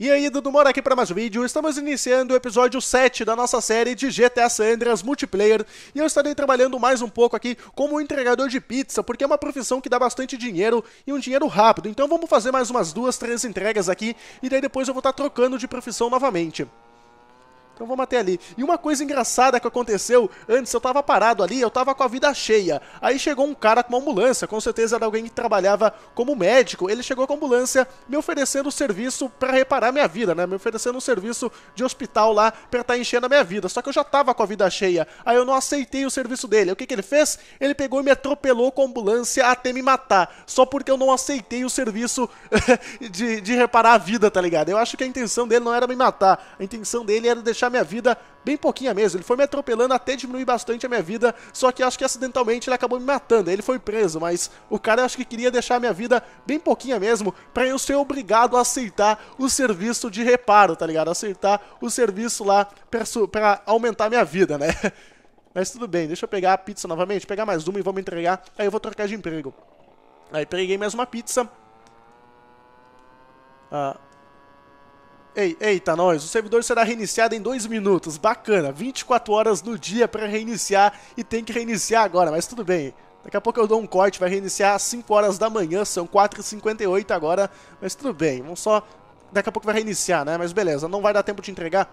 E aí, Dudu Mora aqui para mais um vídeo. Estamos iniciando o episódio 7 da nossa série de GTA San Andreas Multiplayer. E eu estarei trabalhando mais um pouco aqui como entregador de pizza, porque é uma profissão que dá bastante dinheiro e um dinheiro rápido. Então vamos fazer mais umas duas, três entregas aqui e daí depois eu vou estar tá trocando de profissão novamente. Então vamos até ali. E uma coisa engraçada que aconteceu, antes eu tava parado ali, eu tava com a vida cheia. Aí chegou um cara com uma ambulância, com certeza era alguém que trabalhava como médico. Ele chegou com a ambulância me oferecendo o serviço para reparar minha vida, né? Me oferecendo um serviço de hospital lá pra estar tá enchendo a minha vida. Só que eu já tava com a vida cheia. Aí eu não aceitei o serviço dele. O que que ele fez? Ele pegou e me atropelou com a ambulância até me matar. Só porque eu não aceitei o serviço de, de reparar a vida, tá ligado? Eu acho que a intenção dele não era me matar. A intenção dele era deixar a minha vida bem pouquinha mesmo. Ele foi me atropelando até diminuir bastante a minha vida, só que acho que acidentalmente ele acabou me matando. Ele foi preso, mas o cara acho que queria deixar a minha vida bem pouquinha mesmo para eu ser obrigado a aceitar o serviço de reparo, tá ligado? Aceitar o serviço lá para aumentar a minha vida, né? Mas tudo bem, deixa eu pegar a pizza novamente, pegar mais uma e vamos entregar, aí eu vou trocar de emprego. Aí peguei mais uma pizza. Ah, Ei, eita, nós, o servidor será reiniciado em 2 minutos. Bacana, 24 horas no dia para reiniciar e tem que reiniciar agora, mas tudo bem. Daqui a pouco eu dou um corte, vai reiniciar às 5 horas da manhã, são 4h58 agora, mas tudo bem, vamos só... Daqui a pouco vai reiniciar, né? Mas beleza, não vai dar tempo de entregar.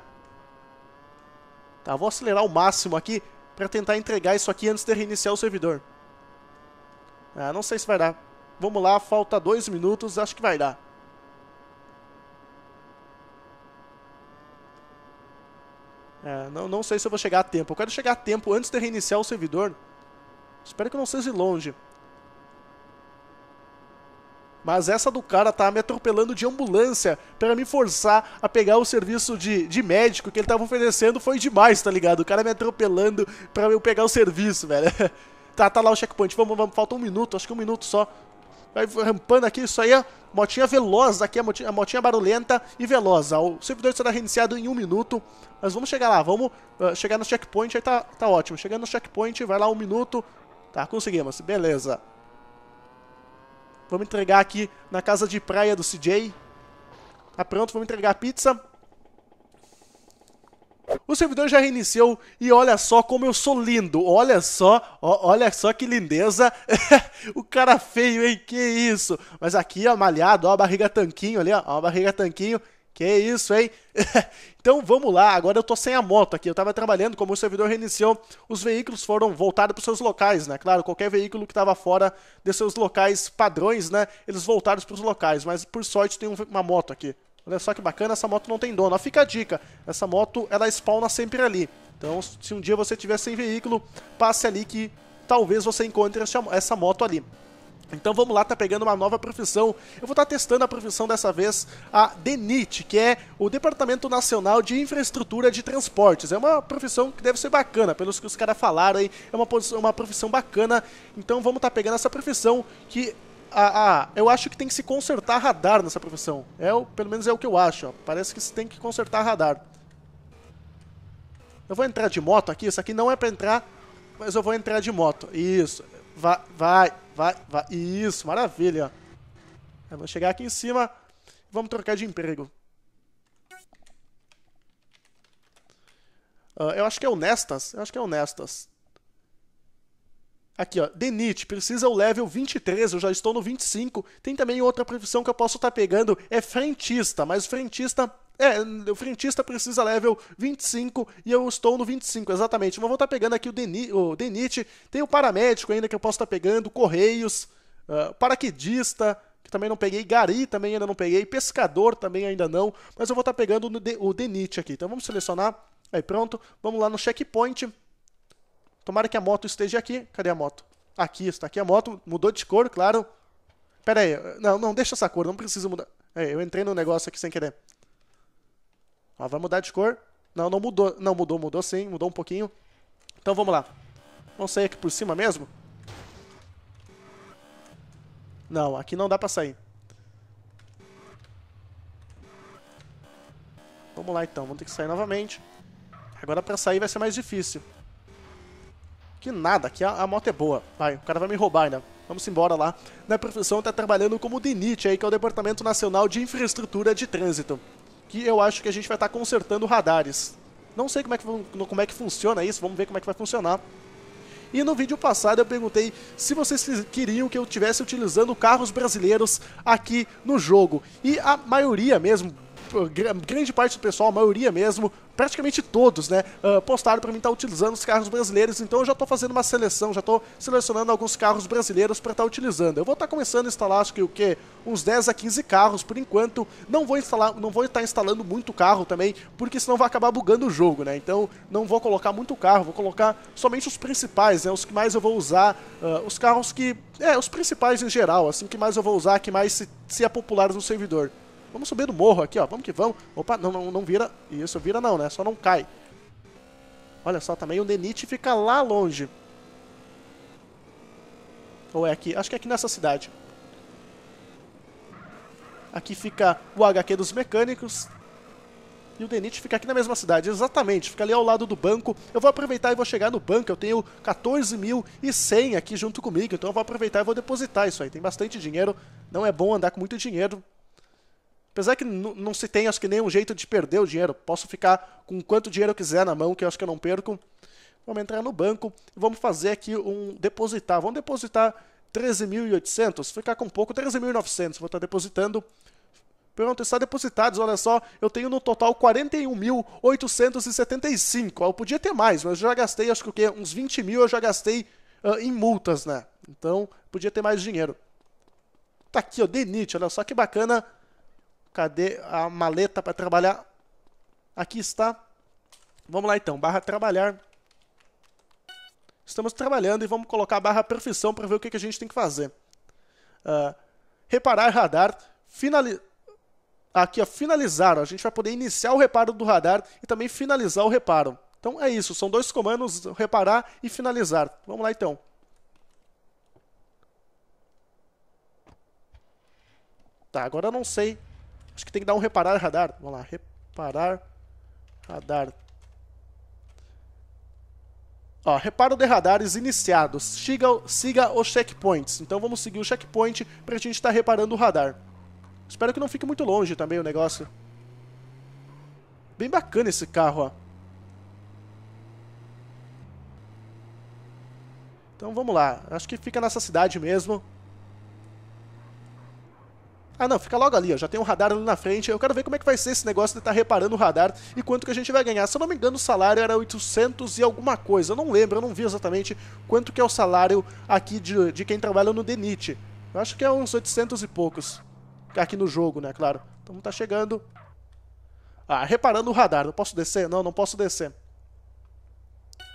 Tá, vou acelerar o máximo aqui para tentar entregar isso aqui antes de reiniciar o servidor. Ah, não sei se vai dar. Vamos lá, falta 2 minutos, acho que vai dar. É, não, não sei se eu vou chegar a tempo. Eu quero chegar a tempo antes de reiniciar o servidor. Espero que não seja longe. Mas essa do cara tá me atropelando de ambulância para me forçar a pegar o serviço de, de médico que ele tava oferecendo foi demais, tá ligado? O cara me atropelando pra eu pegar o serviço, velho. tá, tá lá o checkpoint. Vamos, vamos, falta um minuto, acho que um minuto só vai rampando aqui, isso aí é motinha veloz, aqui é a motinha, motinha barulhenta e veloz. O servidor será reiniciado em um minuto, mas vamos chegar lá, vamos uh, chegar no checkpoint, aí tá, tá ótimo. Chegando no checkpoint, vai lá um minuto, tá, conseguimos, beleza. Vamos entregar aqui na casa de praia do CJ. Tá pronto, vamos entregar a pizza. O servidor já reiniciou e olha só como eu sou lindo. Olha só, ó, olha só que lindeza. o cara feio, hein? Que isso? Mas aqui, ó, malhado, ó, a barriga tanquinho ali, ó, a barriga tanquinho. Que isso, hein? então vamos lá, agora eu tô sem a moto aqui. Eu tava trabalhando, como o servidor reiniciou, os veículos foram voltados para seus locais, né? Claro, qualquer veículo que estava fora de seus locais padrões, né? Eles voltaram para os locais, mas por sorte tem uma moto aqui. Olha só que bacana, essa moto não tem dono. Ó, fica a dica, essa moto ela spawna sempre ali. Então, se um dia você tiver sem veículo, passe ali que talvez você encontre essa moto ali. Então vamos lá, tá pegando uma nova profissão. Eu vou estar tá testando a profissão dessa vez, a DENIT, que é o Departamento Nacional de Infraestrutura de Transportes. É uma profissão que deve ser bacana, pelos que os caras falaram aí, é uma, uma profissão bacana. Então vamos estar tá pegando essa profissão que a, ah, a, ah, eu acho que tem que se consertar radar nessa profissão. É, pelo menos é o que eu acho. Ó. Parece que se tem que consertar radar. Eu vou entrar de moto aqui. Isso aqui não é pra entrar, mas eu vou entrar de moto. Isso. Vai, vai, vai, vai. Isso, maravilha. Eu vou chegar aqui em cima. Vamos trocar de emprego. Uh, eu acho que é honestas. Eu acho que é honestas. Aqui, ó, Denit, precisa o level 23, eu já estou no 25. Tem também outra profissão que eu posso estar tá pegando, é frentista, mas frentista é, o frentista precisa level 25 e eu estou no 25, exatamente. Mas vou estar tá pegando aqui o, Deni, o Denit, tem o paramédico ainda que eu posso estar tá pegando, Correios, uh, paraquedista, que também não peguei, Gari também ainda não peguei, Pescador também ainda não, mas eu vou estar tá pegando o Denit aqui. Então vamos selecionar, aí pronto, vamos lá no checkpoint. Tomara que a moto esteja aqui. Cadê a moto? Aqui, está aqui a moto. Mudou de cor, claro. Pera aí. Não, não, deixa essa cor. Não precisa mudar. É, eu entrei no negócio aqui sem querer. Ó, vai mudar de cor. Não, não mudou. Não, mudou, mudou sim. Mudou um pouquinho. Então vamos lá. Vamos sair aqui por cima mesmo? Não, aqui não dá pra sair. Vamos lá então, vamos ter que sair novamente. Agora pra sair vai ser mais difícil que nada, que a, a moto é boa. Vai, o cara vai me roubar ainda. Vamos embora lá. Na profissão está trabalhando como DINIT aí, que é o Departamento Nacional de Infraestrutura de Trânsito. Que eu acho que a gente vai estar tá consertando radares. Não sei como é, que, como é que funciona isso, vamos ver como é que vai funcionar. E no vídeo passado eu perguntei se vocês queriam que eu tivesse utilizando carros brasileiros aqui no jogo. E a maioria mesmo, grande parte do pessoal, a maioria mesmo, praticamente todos, né, uh, postaram para mim estar tá utilizando os carros brasileiros. Então eu já estou fazendo uma seleção, já estou selecionando alguns carros brasileiros para estar tá utilizando. Eu vou estar tá começando a instalar, acho que o quê? Uns 10 a 15 carros por enquanto. Não vou instalar, não vou estar tá instalando muito carro também, porque senão vai acabar bugando o jogo, né? Então não vou colocar muito carro, vou colocar somente os principais, né, os que mais eu vou usar, uh, os carros que, é, os principais em geral, assim que mais eu vou usar, que mais se, se é populares no servidor. Vamos subir do morro aqui, ó. Vamos que vamos. Opa, não, não, não vira. Isso, vira não, né? Só não cai. Olha só, também o Nenite fica lá longe. Ou é aqui? Acho que é aqui nessa cidade. Aqui fica o HQ dos mecânicos. E o Denit fica aqui na mesma cidade, exatamente, fica ali ao lado do banco. Eu vou aproveitar e vou chegar no banco, eu tenho 14.100 aqui junto comigo, então eu vou aproveitar e vou depositar isso aí. Tem bastante dinheiro, não é bom andar com muito dinheiro, Apesar que não se tem, acho que nenhum jeito de perder o dinheiro. Posso ficar com quanto dinheiro eu quiser na mão, que eu acho que eu não perco. Vamos entrar no banco e vamos fazer aqui um depositar. Vamos depositar 13.800, ficar com pouco, 13.900. Vou estar tá depositando. Pronto, está depositado. olha só, eu tenho no total 41.875. Eu podia ter mais, mas eu já gastei, acho que o quê? Uns 20 mil eu já gastei uh, em multas, né? Então, podia ter mais dinheiro. Tá aqui, ó, Denit, olha só que bacana Cadê a maleta para trabalhar? Aqui está. Vamos lá então, barra trabalhar. Estamos trabalhando e vamos colocar a barra profissão para ver o que, a gente tem que fazer. Uh, reparar radar, finalizar aqui, ó, finalizar. Ó. A gente vai poder iniciar o reparo do radar e também finalizar o reparo. Então é isso, são dois comandos, reparar e finalizar. Vamos lá então. Tá, agora eu não sei Acho que tem que dar um reparar radar. Vamos lá, reparar radar. Ó, reparo de radares iniciados. Siga, siga os checkpoints. Então vamos seguir o checkpoint para a gente estar tá reparando o radar. Espero que não fique muito longe também o negócio. Bem bacana esse carro, ó. Então vamos lá. Acho que fica nessa cidade mesmo. Ah, não, fica logo ali, ó. Já tem um radar ali na frente. Eu quero ver como é que vai ser esse negócio de estar tá reparando o radar e quanto que a gente vai ganhar. Se eu não me engano, o salário era 800 e alguma coisa. Eu não lembro, eu não vi exatamente quanto que é o salário aqui de, de quem trabalha no DENIT. Eu acho que é uns 800 e poucos. Aqui no jogo, né, claro. Então tá chegando. Ah, reparando o radar. Não posso descer? Não, não posso descer.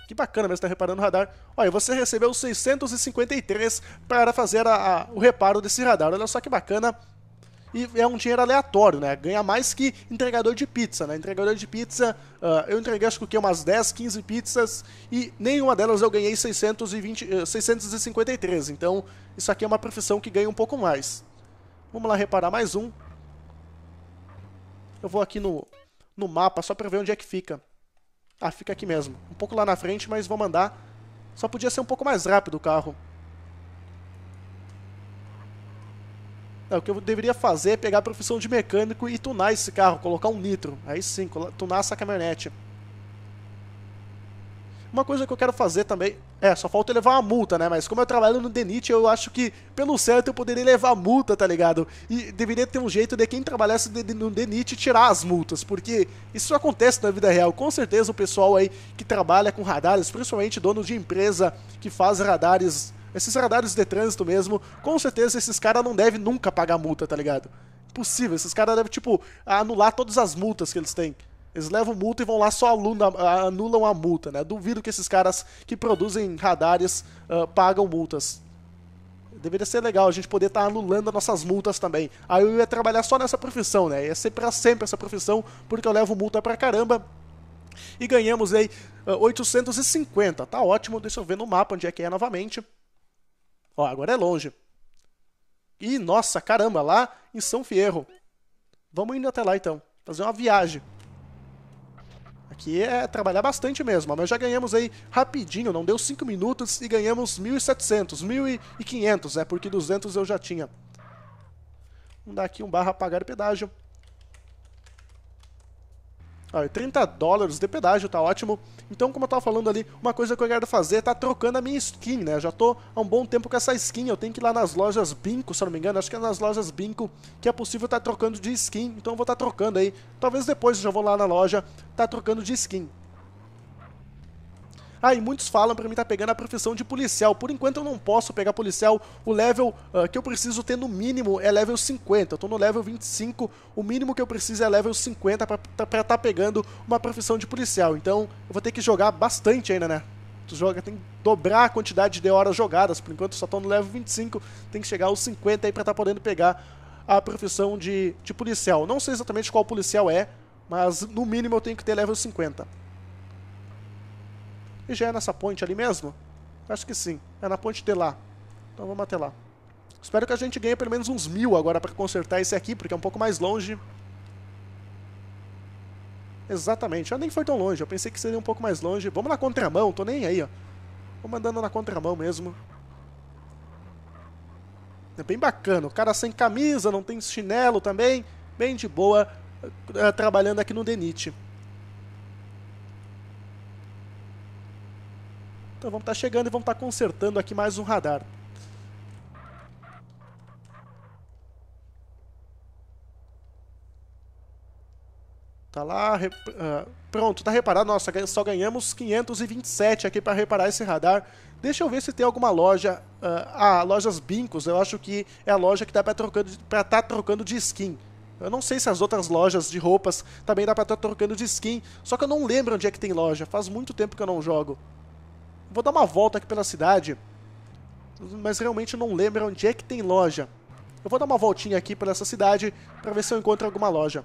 Que bacana mesmo estar tá reparando o radar. Olha, você recebeu 653 para fazer a, a, o reparo desse radar. Olha só que bacana e é um dinheiro aleatório, né? Ganha mais que entregador de pizza, né? Entregador de pizza, uh, eu entreguei acho que umas 10, 15 pizzas e nenhuma delas eu ganhei 620, uh, 653. Então, isso aqui é uma profissão que ganha um pouco mais. Vamos lá reparar mais um. Eu vou aqui no, no mapa só para ver onde é que fica. Ah, fica aqui mesmo. Um pouco lá na frente, mas vou mandar. Só podia ser um pouco mais rápido o carro. É, o que eu deveria fazer é pegar a profissão de mecânico e tunar esse carro, colocar um nitro. Aí sim, tunar essa caminhonete. Uma coisa que eu quero fazer também. É, só falta levar uma multa, né? Mas como eu trabalho no DENIT, eu acho que, pelo certo, eu poderia levar multa, tá ligado? E deveria ter um jeito de quem trabalhasse no DENIT tirar as multas, porque isso acontece na vida real. Com certeza o pessoal aí que trabalha com radares, principalmente dono de empresa que faz radares esses radares de trânsito mesmo, com certeza esses caras não devem nunca pagar multa, tá ligado? Impossível, esses caras devem, tipo, anular todas as multas que eles têm. Eles levam multa e vão lá só aluna, anulam a multa, né? Duvido que esses caras que produzem radares uh, pagam multas. Deveria ser legal a gente poder estar tá anulando as nossas multas também. Aí eu ia trabalhar só nessa profissão, né? Ia ser pra sempre essa profissão, porque eu levo multa pra caramba. E ganhamos aí uh, ah, 850, tá ótimo. Deixa eu ver no mapa onde é que é novamente. Ó, agora é longe. E nossa, caramba, lá em São Fierro. Vamos indo até lá então, fazer uma viagem. Aqui é trabalhar bastante mesmo, mas já ganhamos aí rapidinho, não deu 5 minutos e ganhamos 1.700, 1.500, é porque 200 eu já tinha. Vamos dar aqui um barra pagar o pedágio. Olha, 30 dólares de pedágio, tá ótimo. Então, como eu tava falando ali, uma coisa que eu quero fazer é tá trocando a minha skin, né? Eu já tô há um bom tempo com essa skin, eu tenho que ir lá nas lojas Binco, se eu não me engano, acho que é nas lojas Binco que é possível tá trocando de skin, então eu vou tá trocando aí. Talvez depois eu já vou lá na loja tá trocando de skin. Aí ah, e muitos falam para mim tá pegando a profissão de policial. Por enquanto eu não posso pegar policial. O level uh, que eu preciso ter no mínimo é level 50. Eu tô no level 25. O mínimo que eu preciso é level 50 para estar tá pegando uma profissão de policial. Então eu vou ter que jogar bastante ainda, né? Tu joga, tem que dobrar a quantidade de horas jogadas. Por enquanto só tô no level 25. Tem que chegar aos 50 aí para estar tá podendo pegar a profissão de, de policial. Não sei exatamente qual policial é, mas no mínimo eu tenho que ter level 50. E já é nessa ponte ali mesmo? Acho que sim. É na ponte de lá. Então vamos até lá. Espero que a gente ganhe pelo menos uns mil agora para consertar esse aqui, porque é um pouco mais longe. Exatamente. Já nem foi tão longe. Eu pensei que seria um pouco mais longe. Vamos na contramão. Tô nem aí, ó. Vou mandando na contramão mesmo. É bem bacana. O cara sem camisa, não tem chinelo também. Bem de boa, eh, trabalhando aqui no Denit. Então vamos estar tá chegando e vamos estar tá consertando aqui mais um radar. Tá lá, rep... Ah, pronto, tá reparado, nossa, só ganhamos 527 aqui para reparar esse radar. Deixa eu ver se tem alguma loja, ah, ah lojas Bincos, eu acho que é a loja que dá para trocando para estar tá trocando de skin. Eu não sei se as outras lojas de roupas também dá para estar tá trocando de skin, só que eu não lembro onde é que tem loja, faz muito tempo que eu não jogo vou dar uma volta aqui pela cidade, mas realmente não lembro onde é que tem loja. Eu vou dar uma voltinha aqui por essa cidade para ver se eu encontro alguma loja.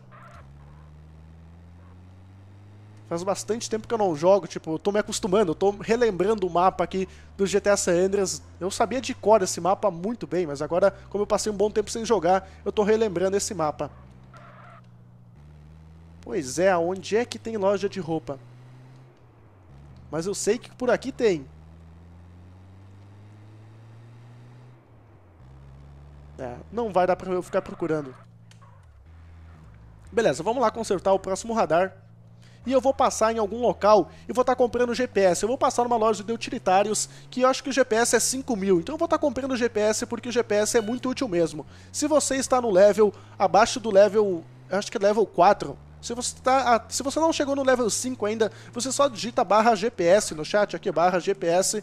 Faz bastante tempo que eu não jogo, tipo, estou tô me acostumando, estou tô relembrando o mapa aqui do GTA San Andreas. Eu sabia de cor esse mapa muito bem, mas agora, como eu passei um bom tempo sem jogar, eu tô relembrando esse mapa. Pois é, onde é que tem loja de roupa? Mas eu sei que por aqui tem. É, não vai dar pra eu ficar procurando. Beleza, vamos lá consertar o próximo radar. E eu vou passar em algum local e vou estar tá comprando GPS. Eu vou passar numa loja de utilitários que eu acho que o GPS é 5 mil. Então eu vou estar tá comprando GPS porque o GPS é muito útil mesmo. Se você está no level, abaixo do level, acho que é level 4, se você, tá, se você não chegou no level 5 ainda, você só digita barra GPS no chat aqui, barra GPS.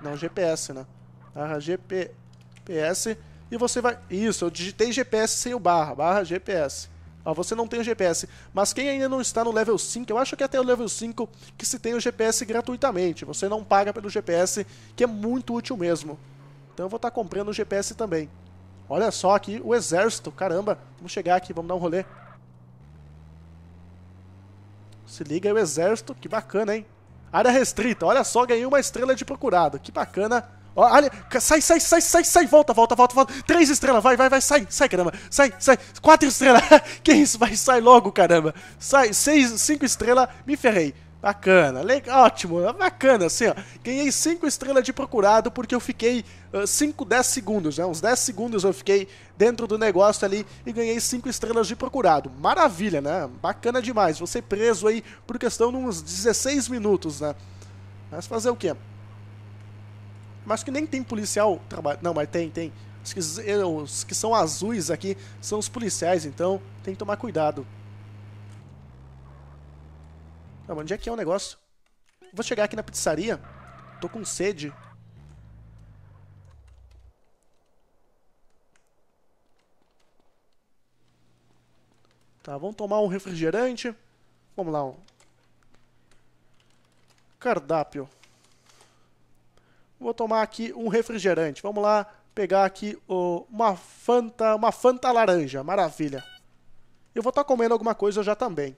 Não, GPS, né? Barra GPS. E você vai. Isso, eu digitei GPS sem o barra, barra GPS. Ó, você não tem o GPS. Mas quem ainda não está no level 5, eu acho que até o level 5 que se tem o GPS gratuitamente. Você não paga pelo GPS, que é muito útil mesmo. Então eu vou estar tá comprando o GPS também. Olha só aqui o exército, caramba. Vamos chegar aqui, vamos dar um rolê. Se liga aí o exército, que bacana, hein? Área restrita, olha só, ganhei uma estrela de procurado, que bacana. Olha, sai, sai, sai, sai, sai, volta, volta, volta, volta. Três estrelas, vai, vai, vai, sai, sai, caramba. Sai, sai, quatro estrelas. que isso, vai, sai logo, caramba. Sai, seis, cinco estrelas, me ferrei. Bacana, legal, ótimo, bacana, assim, ó. Ganhei 5 estrelas de procurado porque eu fiquei 5, uh, 10 segundos, né? Uns 10 segundos eu fiquei dentro do negócio ali e ganhei 5 estrelas de procurado. Maravilha, né? Bacana demais. Você preso aí por questão de uns 16 minutos, né? Mas fazer o quê? Mas que nem tem policial trabalho Não, mas tem, tem. Os que, os que são azuis aqui são os policiais, então tem que tomar cuidado. Não, onde é que é o negócio? Vou chegar aqui na pizzaria. Tô com sede. Tá, vamos tomar um refrigerante. Vamos lá. Um... Cardápio. Vou tomar aqui um refrigerante. Vamos lá pegar aqui oh, uma Fanta, uma Fanta laranja. Maravilha. Eu vou estar tá comendo alguma coisa já também.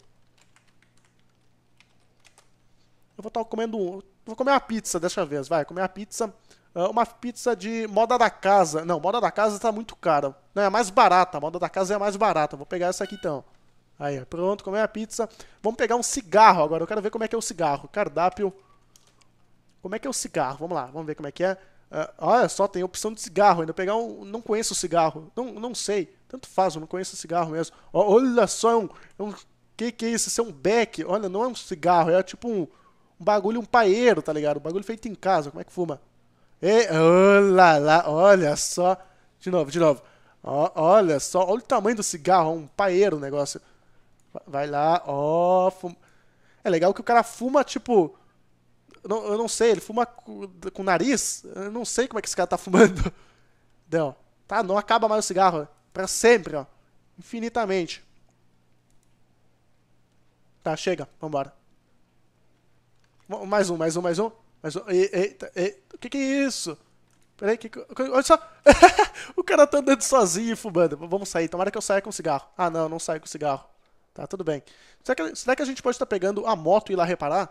eu vou estar tá comendo. Vou comer uma pizza dessa vez, vai, comer uma pizza. Ah, uma pizza de moda da casa. Não, moda da casa está muito cara. Não, é mais barata. A moda da casa é mais barata. Vou pegar essa aqui então. Aí, pronto, comer a pizza. Vamos pegar um cigarro agora. Eu quero ver como é que é o cigarro. Cardápio. Como é que é o cigarro? Vamos lá, vamos ver como é que é. Uh, olha só, tem opção de cigarro ainda. Pegar um. Não conheço o cigarro. Não, não sei. Tanto faz, eu não conheço o cigarro mesmo. Oh, olha só, é um. É um que que é isso? Isso é um beck. Olha, não é um cigarro, é tipo um um bagulho, um paeiro, tá ligado? Um bagulho feito em casa, como é que fuma? E, olá, lá, lá, olha só. De novo, de novo. olha só, olha o tamanho do cigarro, um paeiro o negócio. Vai lá, ó, fuma. É legal que o cara fuma, tipo. Não, eu não sei, ele fuma com, com o nariz? Eu não sei como é que esse cara tá fumando. Não. Tá, não acaba mais o cigarro. Né? Pra sempre, ó. Infinitamente. Tá, chega. Vambora. Mais um, mais um, mais um. Mais um. Eita, eita. O que, que é isso? Peraí, que, olha só. o cara tá andando sozinho e fumando. Vamos sair. Tomara que eu saia com cigarro. Ah, não, não saio com cigarro. Tá, tudo bem. Será que, será que a gente pode estar tá pegando a moto e ir lá reparar?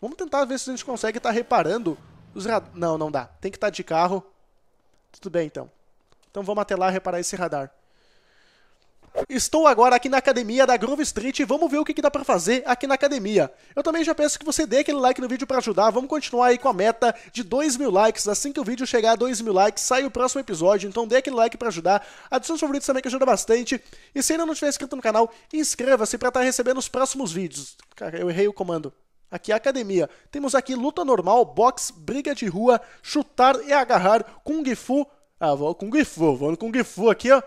Vamos tentar ver se a gente consegue estar tá reparando os radar Não, não dá. Tem que estar tá de carro. Tudo bem, então. Então vamos até lá reparar esse radar. Estou agora aqui na academia da Grove Street e vamos ver o que, que dá para fazer aqui na academia. Eu também já peço que você dê aquele like no vídeo para ajudar, vamos continuar aí com a meta de 2 mil likes. Assim que o vídeo chegar a 2 mil likes, sai o próximo episódio, então dê aquele like para ajudar. Adicione os favoritos também que ajuda bastante. E se ainda não estiver inscrito no canal, inscreva-se para estar tá recebendo os próximos vídeos. Cara, eu errei o comando aqui é a academia. Temos aqui luta normal, boxe, briga de rua, chutar e agarrar, kung fu. Ah, vou kung fu, vou no kung fu aqui, ó.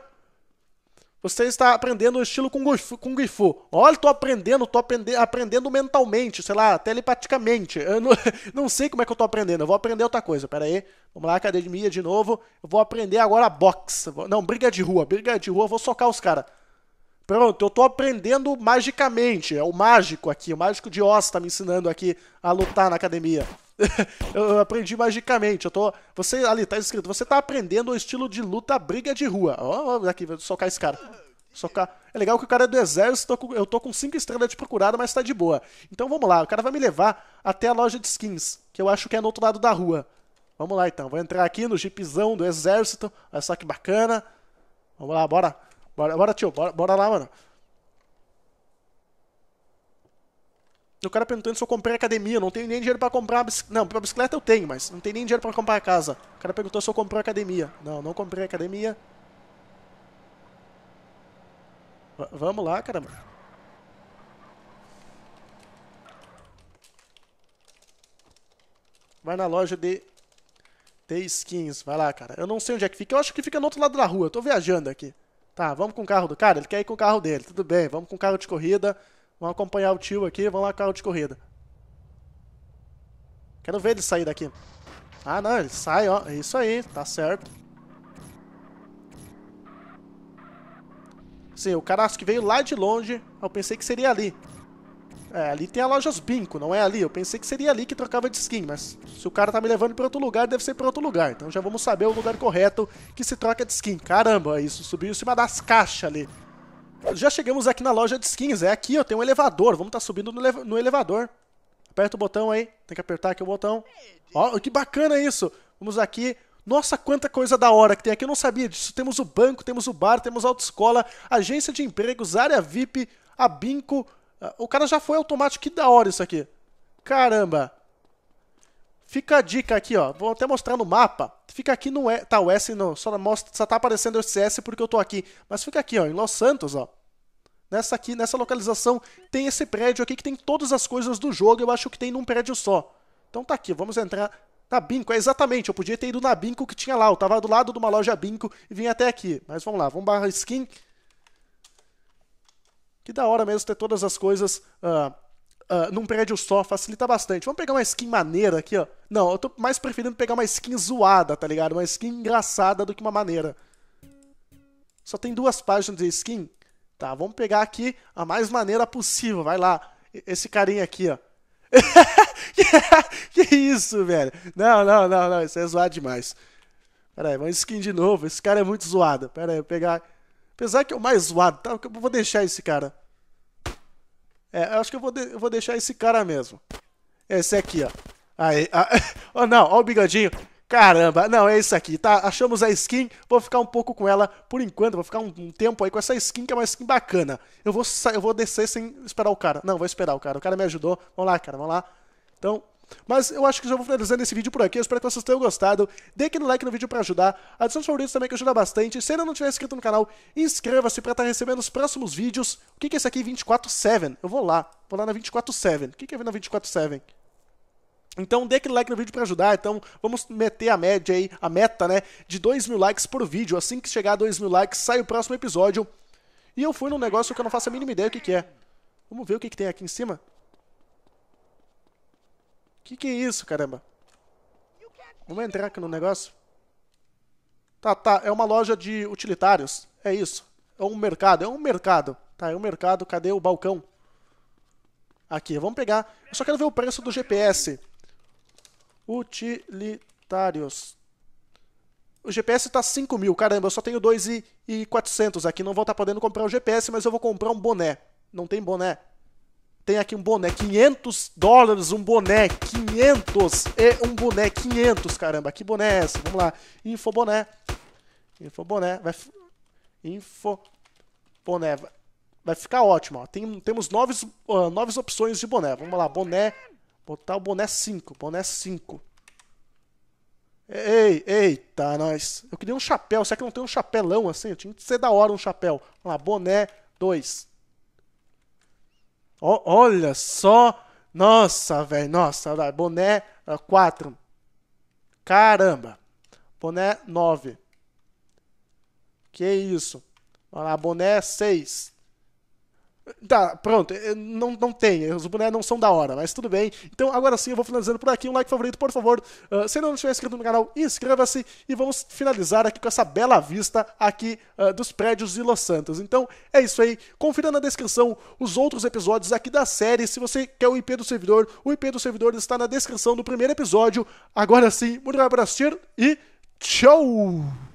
Você está aprendendo o estilo Kung Fu. Kung Fu. Olha, estou aprendendo, tô aprende aprendendo mentalmente, sei lá, telepaticamente. Eu não, não sei como é que eu estou aprendendo, eu vou aprender outra coisa. Pera aí, vamos lá, academia de novo. Eu vou aprender agora boxe. Não, briga de rua, briga de rua, eu vou socar os caras. Pronto, eu tô aprendendo magicamente. É o mágico aqui, o mágico de Oz tá me ensinando aqui a lutar na academia. eu aprendi magicamente. Eu tô. Você ali, tá escrito, você tá aprendendo o estilo de luta briga de rua. Ó, oh, aqui, vou socar esse cara. Socar. É legal que o cara é do exército, eu tô com 5 estrelas de procurado, mas tá de boa. Então vamos lá, o cara vai me levar até a loja de skins, que eu acho que é no outro lado da rua. Vamos lá então, vou entrar aqui no jeepzão do exército. Olha só que bacana. Vamos lá, bora. Bora, bora tio, bora, bora lá, mano. O cara perguntando se eu comprei academia. não tenho nem dinheiro pra comprar. Não, pra bicicleta eu tenho, mas não tenho nem dinheiro pra comprar a casa. O cara perguntou se eu comprei academia. Não, não comprei academia. V vamos lá, caramba. Vai na loja de, de skins. Vai lá, cara. Eu não sei onde é que fica. Eu acho que fica no outro lado da rua. Eu tô viajando aqui. Tá, vamos com o carro do cara? Ele quer ir com o carro dele. Tudo bem, vamos com o carro de corrida. Vamos acompanhar o tio aqui, vamos lá com o carro de corrida. Quero ver ele sair daqui. Ah, não, ele sai, ó. É isso aí, tá certo. Sim, o carrasco que veio lá de longe, eu pensei que seria ali. É, ali tem a Lojas Binco, não é ali? Eu pensei que seria ali que trocava de skin, mas se o cara tá me levando pra outro lugar, deve ser pra outro lugar. Então já vamos saber o lugar correto que se troca de skin. Caramba, isso subiu em cima das caixas ali. Já chegamos aqui na loja de skins, é aqui, ó, tem um elevador, vamos estar tá subindo no, no, elevador. Aperta o botão aí, tem que apertar aqui o botão. Ó, que bacana isso. Vamos aqui, nossa, quanta coisa da hora que tem aqui, eu não sabia disso. Temos o banco, temos o bar, temos a autoescola, agência de empregos, área VIP, a Binco, o cara já foi automático. Que da hora isso aqui. Caramba. Fica a dica aqui, ó. Vou até mostrar no mapa. Fica aqui no E. Tá, o S não. Só, mostra, só tá aparecendo o CS porque eu tô aqui. Mas fica aqui, ó, em Los Santos, ó. Nessa aqui, nessa localização, tem esse prédio aqui que tem todas as coisas do jogo. Eu acho que tem num prédio só. Então tá aqui, vamos entrar na Binco. É exatamente, eu podia ter ido na Binco que tinha lá. Eu tava do lado de uma loja Binco e vim até aqui. Mas vamos lá, vamos barra skin que da hora mesmo ter todas as coisas uh, uh, num prédio só, facilita bastante. Vamos pegar uma skin maneira aqui, ó. Não, eu tô mais preferindo pegar uma skin zoada, tá ligado? Uma skin engraçada do que uma maneira. Só tem duas páginas de skin. Tá, vamos pegar aqui a mais maneira possível, vai lá. Esse carinha aqui, ó. que isso, velho? Não, não, não, não, isso é zoado demais. Pera aí, vamos skin de novo, esse cara é muito zoado. Pera aí, eu pegar... Apesar que é o mais zoado, tá? Eu vou deixar esse cara. É, acho que eu vou, de... eu vou deixar esse cara mesmo. Esse aqui, ó. Aí, a... Ah, oh, não, ó o bigodinho. Caramba, não, é isso aqui, tá? Achamos a skin, vou ficar um pouco com ela por enquanto, vou ficar um, um, tempo aí com essa skin, que é uma skin bacana. Eu vou, eu vou descer sem esperar o cara. Não, vou esperar o cara, o cara me ajudou. Vamos lá, cara, vamos lá. Então, mas eu acho que já vou finalizando esse vídeo por aqui. Eu espero que vocês tenham gostado. Dê aquele like no vídeo para ajudar. Adicione os favoritos também que ajuda bastante. Se ainda não tiver inscrito no canal, inscreva-se para estar tá recebendo os próximos vídeos. O que, que é esse aqui? 24-7. Eu vou lá. Vou lá na 24-7. O que, que é na 24-7? Então, dê aquele like no vídeo para ajudar. Então, vamos meter a média aí, a meta, né? De 2 mil likes por vídeo. Assim que chegar a 2 mil likes, sai o próximo episódio. E eu fui num negócio que eu não faço a mínima ideia o que, que é. Vamos ver o que, que tem aqui em cima. Que que é isso, caramba? Vamos entrar aqui no negócio? Tá, tá, é uma loja de utilitários. É isso. É um mercado, é um mercado. Tá, é um mercado, cadê o balcão? Aqui, vamos pegar. Eu só quero ver o preço do GPS. Utilitários. O GPS tá 5 mil, caramba, eu só tenho 2,400 aqui. Não vou estar tá podendo comprar o GPS, mas eu vou comprar um boné. Não tem boné. Tem aqui um boné, 500 dólares um boné, 500 e um boné, 500, caramba, que boné é esse? Vamos lá, infoboné, infoboné, vai, infoboné, vai ficar ótimo, ó. Tem, temos novas, ah, nove opções de boné, vamos lá, boné, botar o boné 5, boné 5. Ei, eita, nós. Eu queria um chapéu. Será que não tem um chapelão assim? tinha que ser da hora um chapéu. Vamos lá, boné 2. O, olha só. Nossa, velho. Nossa, boné 4. Ah, Caramba. Boné 9. Que isso. Olha lá, boné 6. Tá, pronto. Não, não tem. Os bonecos não são da hora, mas tudo bem. Então, agora sim, eu vou finalizando por aqui. Um like favorito, por favor. Uh, se ainda não estiver inscrito no canal, inscreva-se. E vamos finalizar aqui com essa bela vista aqui uh, dos prédios de Los Santos. Então, é isso aí. Confira na descrição os outros episódios aqui da série. Se você quer o IP do servidor, o IP do servidor está na descrição do primeiro episódio. Agora sim, muito obrigado por assistir e tchau!